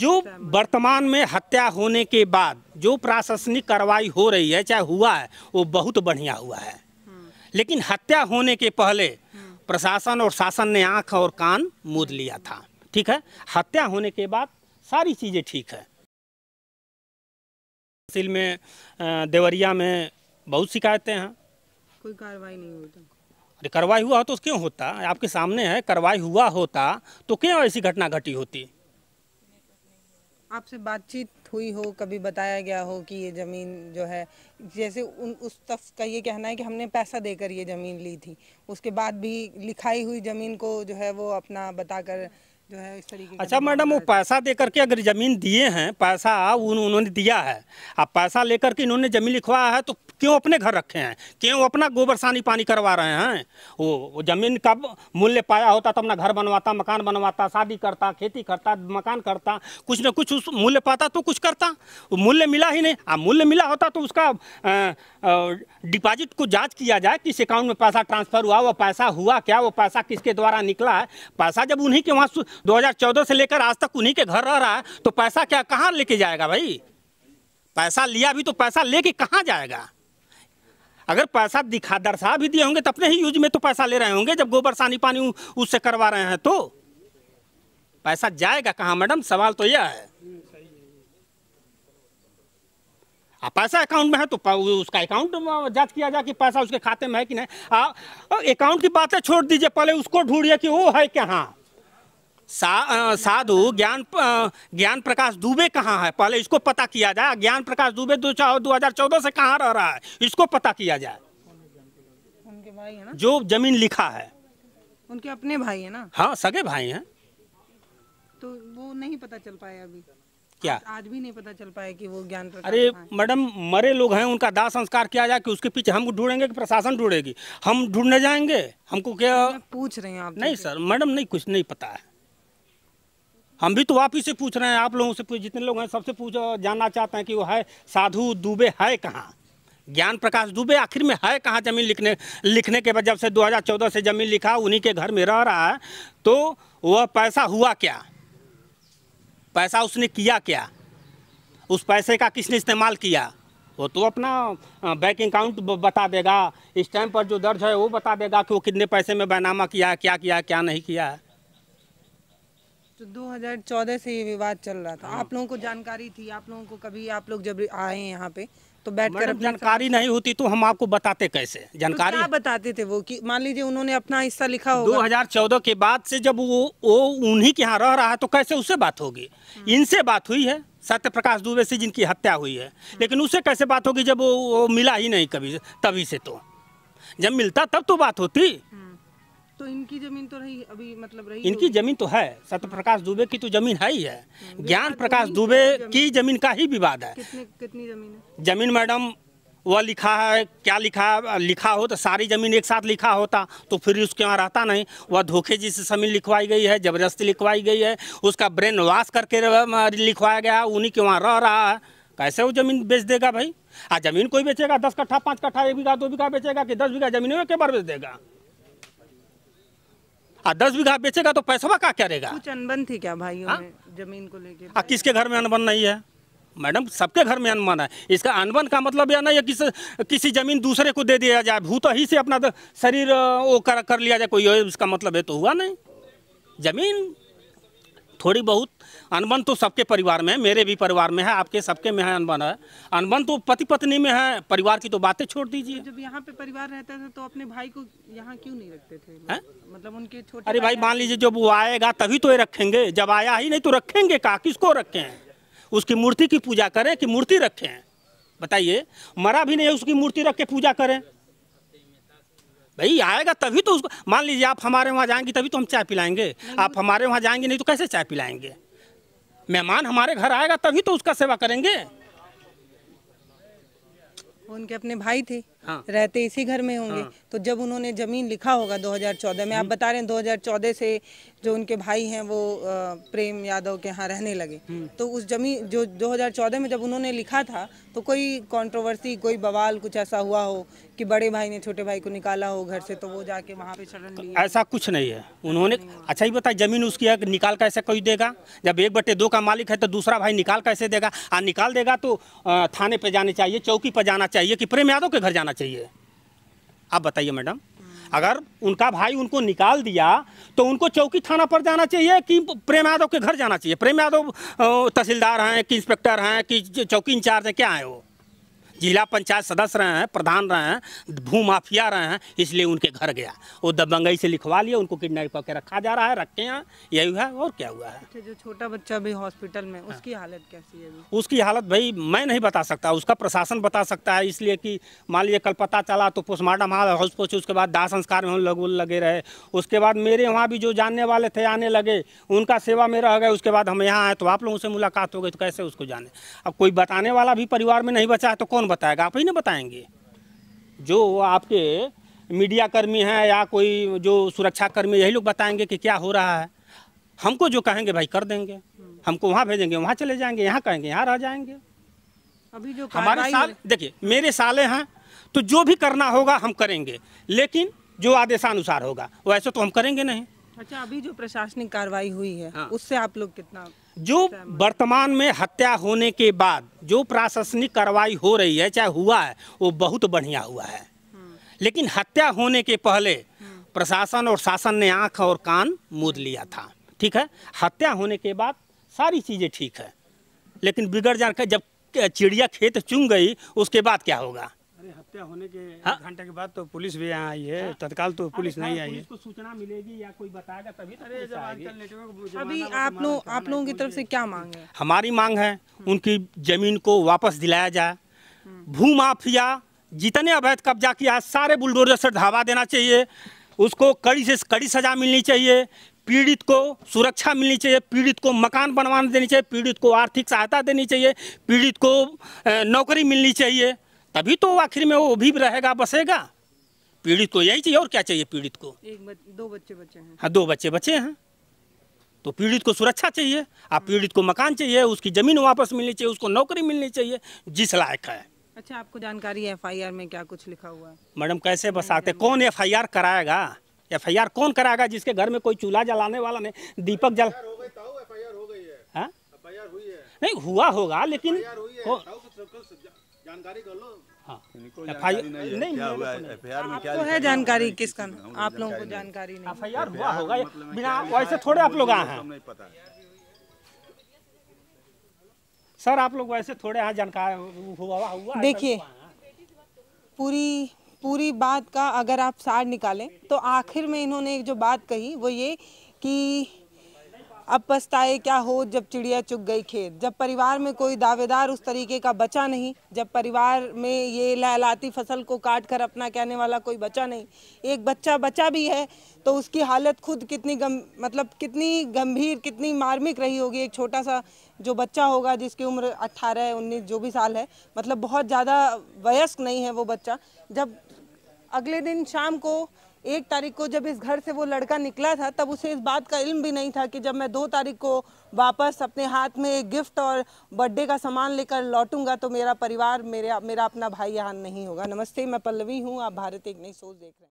जो वर्तमान में हत्या होने के बाद जो प्रशासनिक कार्रवाई हो रही है चाहे हुआ है वो बहुत बढ़िया हुआ है लेकिन हत्या होने के पहले प्रशासन और शासन ने आँख और कान मूद लिया था ठीक है हत्या होने के बाद सारी चीज़ें ठीक है तहसील में देवरिया में बहुत शिकायतें हैं कोई कार्रवाई नहीं होती तो? अरे कार्रवाई हुआ हो तो क्यों होता आपके सामने है कार्रवाई हुआ होता तो क्यों ऐसी घटना घटी होती आपसे बातचीत हुई हो कभी बताया गया हो कि ये ज़मीन जो है जैसे उन उस शख्स का ये कहना है कि हमने पैसा देकर ये ज़मीन ली थी उसके बाद भी लिखाई हुई ज़मीन को जो है वो अपना बताकर जो है इस तरीके अच्छा मैडम वो पैसा दे करके अगर ज़मीन दिए हैं पैसा उन, उन्होंने दिया है अब पैसा लेकर के इन्होंने ज़मीन लिखवाया है तो क्यों अपने घर रखे हैं क्यों अपना गोबर सानी पानी करवा रहे हैं वो ज़मीन का मूल्य पाया होता तो अपना घर बनवाता मकान बनवाता शादी करता खेती करता मकान करता कुछ ना कुछ उस मूल्य पाता तो कुछ करता मूल्य मिला ही नहीं आ मूल्य मिला होता तो उसका डिपॉजिट को जाँच किया जाए किस अकाउंट में पैसा ट्रांसफ़र हुआ वो पैसा हुआ क्या वो पैसा किसके द्वारा निकला है पैसा जब उन्हीं के वहाँ 2014 से लेकर आज तक उन्हीं के घर रह रहा है तो पैसा क्या कहाँ लेके जाएगा भाई पैसा लिया भी तो पैसा लेके कहाँ जाएगा अगर पैसा दिखा दर्शा भी दिए होंगे तो अपने ही यूज में तो पैसा ले रहे होंगे जब गोबर सानी पानी उससे करवा रहे हैं तो पैसा जाएगा कहाँ मैडम सवाल तो यह है आ, पैसा अकाउंट में है तो उसका अकाउंट जांच किया जाए कि पैसा उसके खाते में है कि नहीं अकाउंट की बातें छोड़ दीजिए पहले उसको ढूंढिए कि वो है क्या हाँ सा, साधु ज्ञान ज्ञान प्रकाश दुबे कहाँ है पहले इसको पता किया जाए ज्ञान प्रकाश दुबे दो हजार चौदह से कहाँ रह रहा है इसको पता किया जाए जो जमीन लिखा है उनके अपने भाई है ना हाँ सगे भाई हैं तो वो नहीं पता चल पाया अभी क्या आज, आज भी नहीं पता चल पाया कि वो ज्ञान अरे मैडम मरे लोग हैं उनका दाह संस्कार किया जाए कि उसके पीछे हम ढूंढेंगे कि प्रशासन ढूंढेगी हम ढूंढने जाएंगे हमको क्या पूछ रहे हैं आप नहीं सर मैडम नहीं कुछ नहीं पता है हम भी तो आप ही से पूछ रहे हैं आप लोगों से जितने लोग हैं सबसे पूछ जानना चाहते हैं कि वो है साधु दुबे है कहाँ ज्ञान प्रकाश दुबे आखिर में है कहाँ जमीन लिखने लिखने के बाद जब से 2014 से जमीन लिखा उन्हीं के घर में रह रहा है तो वह पैसा हुआ क्या पैसा उसने किया क्या उस पैसे का किसने इस्तेमाल किया वो तो अपना बैंक अकाउंट बता देगा इस टाइम पर जो दर्ज है वो बता देगा कि वो कितने पैसे में बैनामा किया क्या किया क्या नहीं किया है तो 2014 से ये विवाद चल रहा था आप लोगों को जानकारी थी आप लोगों को कभी आप लोग जब आए यहाँ पे तो बैठकर कर जानकारी नहीं होती तो हम आपको बताते कैसे तो जानकारी तो क्या बताते थे वो कि मान लीजिए उन्होंने अपना हिस्सा लिखा होगा 2014 के बाद से जब वो वो उन्हीं के यहाँ रह रहा है तो कैसे उससे बात होगी हम्म। इनसे बात हुई है सत्य प्रकाश दुबे से जिनकी हत्या हुई है हम्म। लेकिन उससे कैसे बात होगी जब वो मिला ही नहीं कभी तभी से तो जब मिलता तब तो बात होती हम्म। तो इनकी जमीन तो रही अभी मतलब रही इनकी जमीन तो है सत्य प्रकाश दुबे की तो जमीन है ही है हाँ, ज्ञान प्रकाश दुबे की जमीन का ही विवाद है कितनी जमीन है जमीन मैडम वह लिखा है क्या लिखा है लिखा हो तो सारी ज़मीन एक साथ लिखा होता तो फिर उसके वहाँ रहता नहीं वह धोखे जी से जमीन लिखवाई गई है ज़बरदस्ती लिखवाई गई है उसका ब्रेन वॉश करके लिखवाया गया है उन्हीं के वहाँ रह रहा है कैसे वो ज़मीन बेच देगा भाई आ ज़मीन कोई बेचेगा दस कट्ठा पाँच कट्ठा एक बीघा दो बीघा बेचेगा कि दस बीघा ज़मीन में के बार बेच देगा दस बीघा बेचेगा तो पैसा का रहेगा कुछ अनबन थी क्या भाइयों हाँ? में जमीन को लेके हाँ, किसके घर में अनबन नहीं है मैडम सबके घर में अनबन है इसका अनबन का मतलब यह नहीं है किस किसी जमीन दूसरे को दे दिया जाए भूत ही से अपना शरीर वो कर, कर लिया जाए कोई इसका मतलब है तो हुआ नहीं जमीन थोड़ी बहुत अनबन तो सबके परिवार में है मेरे भी परिवार में है आपके सबके में है अनबन है अनबन तो पति पत्नी में है परिवार की तो बातें छोड़ दीजिए जब यहाँ पे परिवार रहता था तो अपने भाई को यहाँ क्यों नहीं रखते थे है? मतलब उनके छोटे अरे भाई मान लीजिए जब वो आएगा तभी तो ये रखेंगे जब आया ही नहीं तो रखेंगे का किसको रखे हैं उसकी मूर्ति की पूजा करें कि मूर्ति रखे हैं बताइए मरा भी नहीं उसकी मूर्ति रख के पूजा करें भाई आएगा तभी तो उसको मान लीजिए आप हमारे वहाँ जाएंगे तभी तो हम चाय पिलाएंगे आप हमारे वहाँ जाएंगे नहीं तो कैसे चाय पिलाएंगे मेहमान हमारे घर आएगा तभी तो उसका सेवा करेंगे उनके अपने भाई थे हाँ। रहते इसी घर में होंगे हाँ। तो जब उन्होंने जमीन लिखा होगा 2014 में आप हम्म। बता रहे हैं 2014 से जो उनके भाई हैं वो प्रेम यादव के यहाँ रहने लगे हम्म। तो उस जमीन जो 2014 में जब उन्होंने लिखा था तो कोई कंट्रोवर्सी कोई बवाल कुछ ऐसा हुआ हो कि बड़े भाई ने छोटे भाई को निकाला हो घर से तो वो जाके वहाँ पे शरण ऐसा कुछ नहीं है उन्होंने अच्छा ही बताया जमीन उसकी है निकाल कैसे कोई देगा जब एक बटे दो का मालिक है तो दूसरा भाई निकाल कैसे देगा और निकाल देगा तो थाने पर जाने चाहिए चौकी पर जाना चाहिए कि प्रेम यादव के घर जाना चाहिए आप बताइए मैडम अगर उनका भाई उनको निकाल दिया तो उनको चौकी थाना पर जाना चाहिए कि प्रेम यादव के घर जाना चाहिए प्रेम यादव तहसीलदार हैं कि इंस्पेक्टर हैं कि चौकी इंचार्ज हैं क्या हैं वो जिला पंचायत सदस्य रहे हैं प्रधान रहे हैं भू माफिया रहे हैं इसलिए उनके घर गया वो दबंगई से लिखवा लिए उनको किडनैप करके रखा जा रहा है रखे हैं यही है और क्या हुआ है अच्छा, जो छोटा बच्चा भी हॉस्पिटल में उसकी हालत कैसी है उसकी हालत भाई मैं नहीं बता सकता उसका प्रशासन बता सकता है इसलिए कि मान लीजिए कल पता चला तो पोस्टमार्टम हाउस पोस्ट उसके बाद दाह संस्कार में हम लोग लगे रहे उसके बाद मेरे वहाँ भी जो जानने वाले थे आने लगे उनका सेवा में रह गए उसके बाद हम यहाँ आए तो आप लोगों से मुलाकात हो गई तो कैसे उसको जाने अब कोई बताने वाला भी परिवार में नहीं बचा है तो कौन कौन बताएगा आप ही ना बताएंगे जो आपके मीडिया कर्मी हैं या कोई जो सुरक्षा कर्मी यही लोग बताएंगे कि क्या हो रहा है हमको जो कहेंगे भाई कर देंगे हमको वहाँ भेजेंगे वहाँ चले जाएंगे यहाँ कहेंगे यहाँ रह जाएंगे अभी जो हमारे साल देखिए मेरे साले हैं तो जो भी करना होगा हम करेंगे लेकिन जो आदेशानुसार होगा वैसे तो हम करेंगे नहीं अच्छा अभी जो प्रशासनिक कार्रवाई हुई है हाँ। उससे आप लोग कितना जो वर्तमान में हत्या होने के बाद जो प्रशासनिक कार्रवाई हो रही है चाहे हुआ है वो बहुत बढ़िया हुआ है लेकिन हत्या होने के पहले प्रशासन और शासन ने आंख और कान मूद लिया था ठीक है हत्या होने के बाद सारी चीज़ें ठीक है लेकिन बिगड़ जाकर जब चिड़िया खेत चुन गई उसके बाद क्या होगा हत्या होने के हाँ। घंटे के बाद तो पुलिस भी यहाँ आई है हाँ। तत्काल तो पुलिस नहीं हाँ, आई है पुलिस सूचना मिलेगी या कोई बताएगा तभी तो अरे अभी आप लोग तो आप लोगों की तरफ से क्या मांग है हमारी मांग है हम्म। उनकी जमीन को वापस दिलाया जाए हम्म। भू माफिया जितने अवैध कब्जा किया सारे बुलडोजर से धावा देना चाहिए उसको कड़ी से कड़ी सजा मिलनी चाहिए पीड़ित को सुरक्षा मिलनी चाहिए पीड़ित को मकान बनवाना देनी चाहिए पीड़ित को आर्थिक सहायता देनी चाहिए पीड़ित को नौकरी मिलनी चाहिए तभी तो आखिर में वो भी रहेगा बसेगा पीड़ित को यही चाहिए और क्या चाहिए पीड़ित को एक बच, दो बच्चे बचे हैं हाँ दो बच्चे बच्चे हैं तो पीड़ित को सुरक्षा चाहिए आप हाँ। पीड़ित को मकान चाहिए उसकी ज़मीन वापस मिलनी चाहिए उसको नौकरी मिलनी चाहिए जिस लायक है अच्छा आपको जानकारी है एफआईआर में क्या कुछ लिखा हुआ है मैडम कैसे बसाते कौन आर कराएगा आर कौन कराएगा जिसके घर में कोई चूल्हा जलाने वाला नहीं दीपक जल हाँ? नहीं हुआ होगा लेकिन हो, जानकारी कर लो हाँ नहीं हुआ एफ में क्या तो है जानकारी किसका आप लोगों को जानकारी नहीं एफ हुआ होगा मतलब बिना वैसे थोड़े आप लोग आए तो हैं सर आप लोग वैसे थोड़े यहाँ जानकारी हुआ हुआ देखिए पूरी पूरी बात का अगर आप सार निकालें तो आखिर में इन्होंने जो बात कही वो ये कि अब पछताए क्या हो जब चिड़िया चुग गई खेत जब परिवार में कोई दावेदार उस तरीके का बचा नहीं जब परिवार में ये लहलाती फसल को काट कर अपना कहने वाला कोई बचा नहीं एक बच्चा बचा भी है तो उसकी हालत खुद कितनी गम मतलब कितनी गंभीर कितनी मार्मिक रही होगी एक छोटा सा जो बच्चा होगा जिसकी उम्र अट्ठारह उन्नीस जो भी साल है मतलब बहुत ज़्यादा वयस्क नहीं है वो बच्चा जब अगले दिन शाम को एक तारीख को जब इस घर से वो लड़का निकला था तब उसे इस बात का इल्म भी नहीं था कि जब मैं दो तारीख को वापस अपने हाथ में एक गिफ्ट और बर्थडे का सामान लेकर लौटूंगा तो मेरा परिवार मेरा मेरा अपना भाई यहाँ नहीं होगा नमस्ते मैं पल्लवी हूँ आप भारत एक नई सोच देख रहे हैं